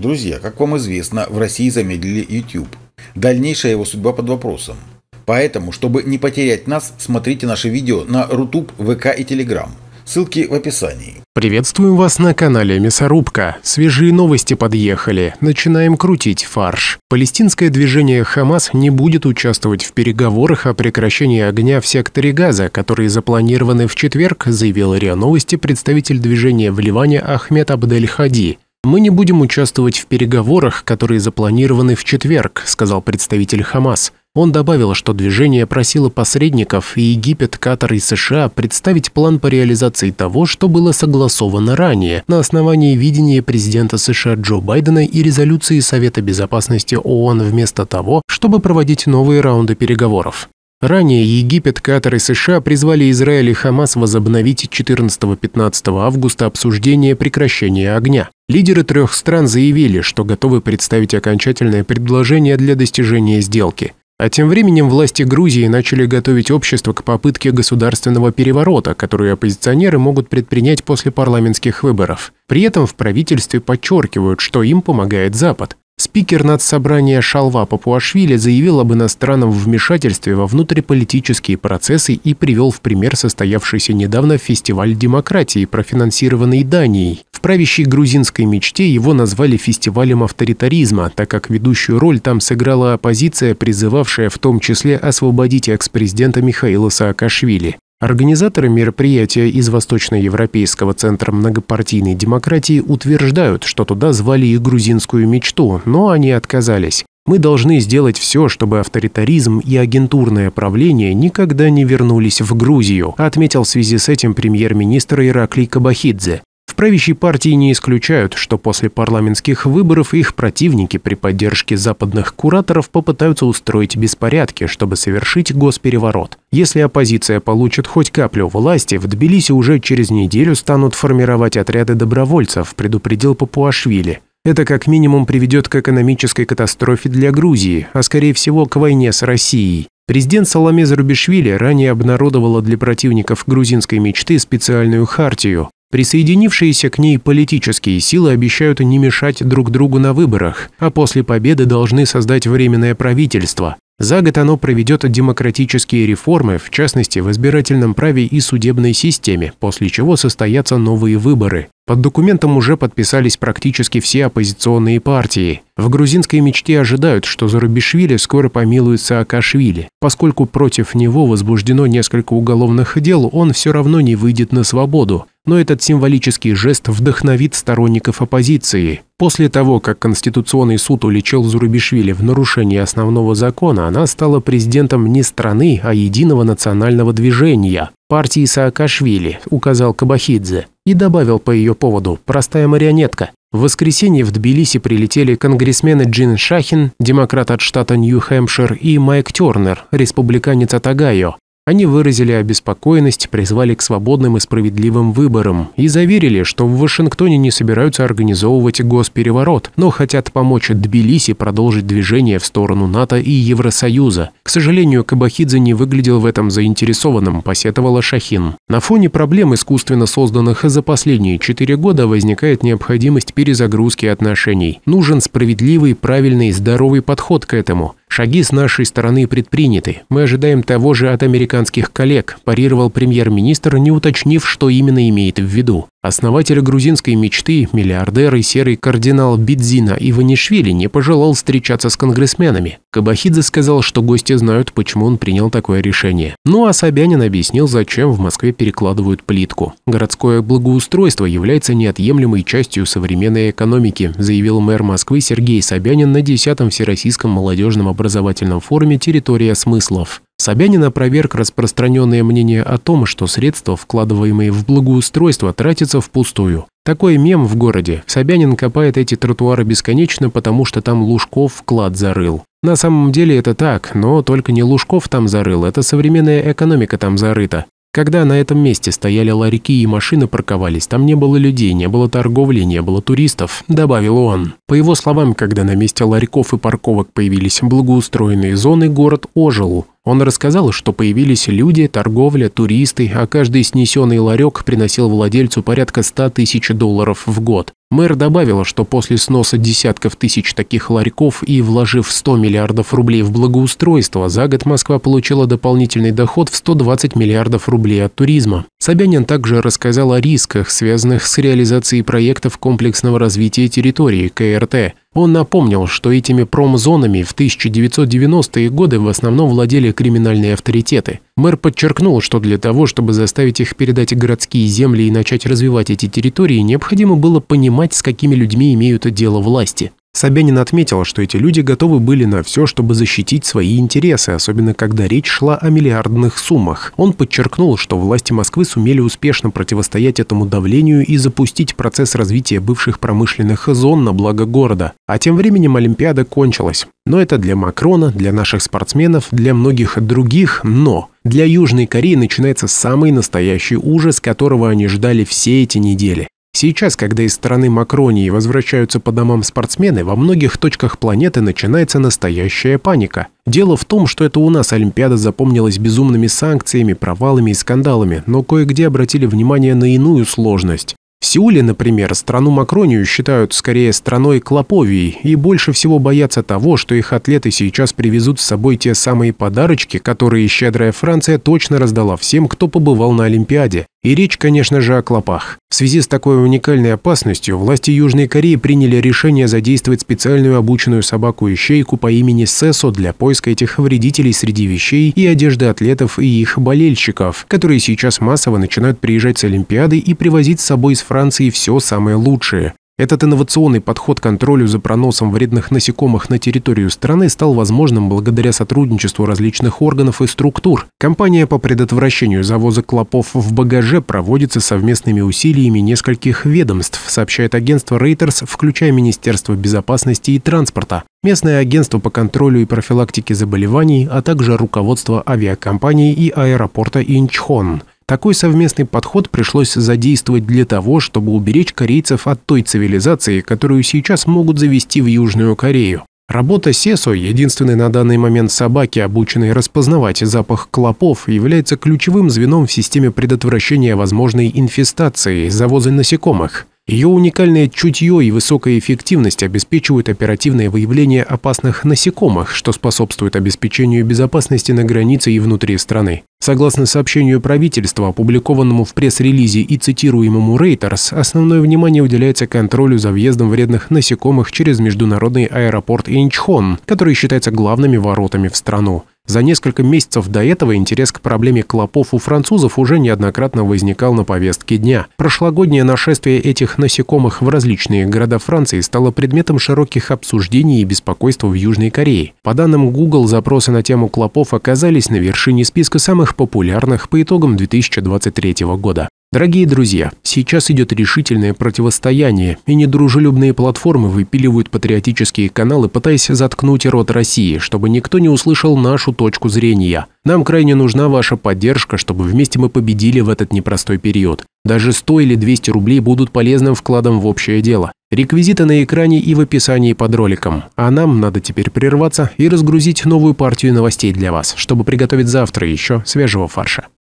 Друзья, как вам известно, в России замедлили YouTube. Дальнейшая его судьба под вопросом. Поэтому, чтобы не потерять нас, смотрите наши видео на Рутуб, ВК и Телеграм. Ссылки в описании. Приветствуем вас на канале Мясорубка. Свежие новости подъехали. Начинаем крутить фарш. Палестинское движение «Хамас» не будет участвовать в переговорах о прекращении огня в секторе Газа, которые запланированы в четверг, заявил РИА Новости представитель движения в Ливане Ахмед Абдель Хади. «Мы не будем участвовать в переговорах, которые запланированы в четверг», сказал представитель «Хамас». Он добавил, что движение просило посредников и Египет, Катар и США представить план по реализации того, что было согласовано ранее, на основании видения президента США Джо Байдена и резолюции Совета Безопасности ООН вместо того, чтобы проводить новые раунды переговоров. Ранее Египет, Катар и США призвали Израиль и Хамас возобновить 14-15 августа обсуждение прекращения огня. Лидеры трех стран заявили, что готовы представить окончательное предложение для достижения сделки. А тем временем власти Грузии начали готовить общество к попытке государственного переворота, который оппозиционеры могут предпринять после парламентских выборов. При этом в правительстве подчеркивают, что им помогает Запад. Спикер нацсобрания Шалва Папуашвили заявил об иностранном вмешательстве во внутриполитические процессы и привел в пример состоявшийся недавно фестиваль демократии, профинансированный Данией. В правящей грузинской мечте его назвали фестивалем авторитаризма, так как ведущую роль там сыграла оппозиция, призывавшая в том числе освободить экс-президента Михаила Саакашвили. Организаторы мероприятия из Восточноевропейского центра многопартийной демократии утверждают, что туда звали и грузинскую мечту, но они отказались. Мы должны сделать все, чтобы авторитаризм и агентурное правление никогда не вернулись в Грузию, отметил в связи с этим премьер-министр Ираклий Кабахидзе. В правящей партии не исключают, что после парламентских выборов их противники при поддержке западных кураторов попытаются устроить беспорядки, чтобы совершить госпереворот. Если оппозиция получит хоть каплю власти, в Тбилиси уже через неделю станут формировать отряды добровольцев, предупредил Папуашвили. Это как минимум приведет к экономической катастрофе для Грузии, а скорее всего к войне с Россией. Президент Саламе Зарубишвили ранее обнародовала для противников грузинской мечты специальную хартию. Присоединившиеся к ней политические силы обещают не мешать друг другу на выборах, а после победы должны создать временное правительство. За год оно проведет демократические реформы, в частности в избирательном праве и судебной системе, после чего состоятся новые выборы. Под документом уже подписались практически все оппозиционные партии. В грузинской мечте ожидают, что Зарубишвили скоро помилует Саакашвили. Поскольку против него возбуждено несколько уголовных дел, он все равно не выйдет на свободу но этот символический жест вдохновит сторонников оппозиции. После того, как Конституционный суд уличил Зурубишвили в нарушении основного закона, она стала президентом не страны, а единого национального движения – партии Саакашвили, указал Кабахидзе, и добавил по ее поводу «простая марионетка». В воскресенье в Тбилиси прилетели конгрессмены Джин Шахин, демократ от штата Нью-Хэмпшир, и Майк Тернер, республиканец от Огайо. Они выразили обеспокоенность, призвали к свободным и справедливым выборам и заверили, что в Вашингтоне не собираются организовывать госпереворот, но хотят помочь Тбилиси продолжить движение в сторону НАТО и Евросоюза. К сожалению, Кабахидзе не выглядел в этом заинтересованным, посетовала Шахин. На фоне проблем, искусственно созданных за последние четыре года, возникает необходимость перезагрузки отношений. Нужен справедливый, правильный, здоровый подход к этому. Шаги с нашей стороны предприняты. Мы ожидаем того же от американских коллег, парировал премьер-министр, не уточнив, что именно имеет в виду. Основатель грузинской мечты, миллиардер и серый кардинал Бидзина Иванишвили не пожелал встречаться с конгрессменами. Кабахидзе сказал, что гости знают, почему он принял такое решение. Ну а Собянин объяснил, зачем в Москве перекладывают плитку. «Городское благоустройство является неотъемлемой частью современной экономики», заявил мэр Москвы Сергей Собянин на 10-м Всероссийском молодежном образовательном форуме «Территория смыслов». Собянин опроверг распространенное мнение о том, что средства, вкладываемые в благоустройство, тратятся впустую. Такой мем в городе. Собянин копает эти тротуары бесконечно, потому что там Лужков вклад зарыл. На самом деле это так, но только не Лужков там зарыл, это современная экономика там зарыта. Когда на этом месте стояли ларьки и машины парковались, там не было людей, не было торговли, не было туристов, добавил он. По его словам, когда на месте ларьков и парковок появились благоустроенные зоны, город ожил. Он рассказал, что появились люди, торговля, туристы, а каждый снесенный ларек приносил владельцу порядка 100 тысяч долларов в год. Мэр добавила, что после сноса десятков тысяч таких ларьков и вложив 100 миллиардов рублей в благоустройство, за год Москва получила дополнительный доход в 120 миллиардов рублей от туризма. Собянин также рассказал о рисках, связанных с реализацией проектов комплексного развития территории КРТ. Он напомнил, что этими промзонами в 1990-е годы в основном владели криминальные авторитеты. Мэр подчеркнул, что для того, чтобы заставить их передать городские земли и начать развивать эти территории, необходимо было понимать, с какими людьми имеют дело власти. Собянин отметил, что эти люди готовы были на все, чтобы защитить свои интересы, особенно когда речь шла о миллиардных суммах. Он подчеркнул, что власти Москвы сумели успешно противостоять этому давлению и запустить процесс развития бывших промышленных зон на благо города. А тем временем Олимпиада кончилась. Но это для Макрона, для наших спортсменов, для многих других «но». Для Южной Кореи начинается самый настоящий ужас, которого они ждали все эти недели. Сейчас, когда из страны Макронии возвращаются по домам спортсмены, во многих точках планеты начинается настоящая паника. Дело в том, что это у нас Олимпиада запомнилась безумными санкциями, провалами и скандалами, но кое-где обратили внимание на иную сложность. В Сеуле, например, страну Макронию считают скорее страной Клоповии и больше всего боятся того, что их атлеты сейчас привезут с собой те самые подарочки, которые щедрая Франция точно раздала всем, кто побывал на Олимпиаде. И речь, конечно же, о клопах. В связи с такой уникальной опасностью власти Южной Кореи приняли решение задействовать специальную обученную собаку-ищейку по имени Сесо для поиска этих вредителей среди вещей и одежды атлетов и их болельщиков, которые сейчас массово начинают приезжать с Олимпиады и привозить с собой из Франции все самое лучшее. Этот инновационный подход к контролю за проносом вредных насекомых на территорию страны стал возможным благодаря сотрудничеству различных органов и структур. Компания по предотвращению завоза клопов в багаже проводится совместными усилиями нескольких ведомств, сообщает агентство Reuters, включая Министерство безопасности и транспорта, местное агентство по контролю и профилактике заболеваний, а также руководство авиакомпании и аэропорта Инчхон. Такой совместный подход пришлось задействовать для того, чтобы уберечь корейцев от той цивилизации, которую сейчас могут завести в Южную Корею. Работа Сесо, единственной на данный момент собаки, обученной распознавать запах клопов, является ключевым звеном в системе предотвращения возможной инфестации, завоза насекомых. Ее уникальное чутье и высокая эффективность обеспечивают оперативное выявление опасных насекомых, что способствует обеспечению безопасности на границе и внутри страны. Согласно сообщению правительства, опубликованному в пресс-релизе и цитируемому Reuters, основное внимание уделяется контролю за въездом вредных насекомых через международный аэропорт Инчхон, который считается главными воротами в страну. За несколько месяцев до этого интерес к проблеме клопов у французов уже неоднократно возникал на повестке дня. Прошлогоднее нашествие этих насекомых в различные города Франции стало предметом широких обсуждений и беспокойства в Южной Корее. По данным Google, запросы на тему клопов оказались на вершине списка самых популярных по итогам 2023 года. Дорогие друзья, сейчас идет решительное противостояние, и недружелюбные платформы выпиливают патриотические каналы, пытаясь заткнуть рот России, чтобы никто не услышал нашу точку зрения. Нам крайне нужна ваша поддержка, чтобы вместе мы победили в этот непростой период. Даже 100 или 200 рублей будут полезным вкладом в общее дело. Реквизиты на экране и в описании под роликом. А нам надо теперь прерваться и разгрузить новую партию новостей для вас, чтобы приготовить завтра еще свежего фарша.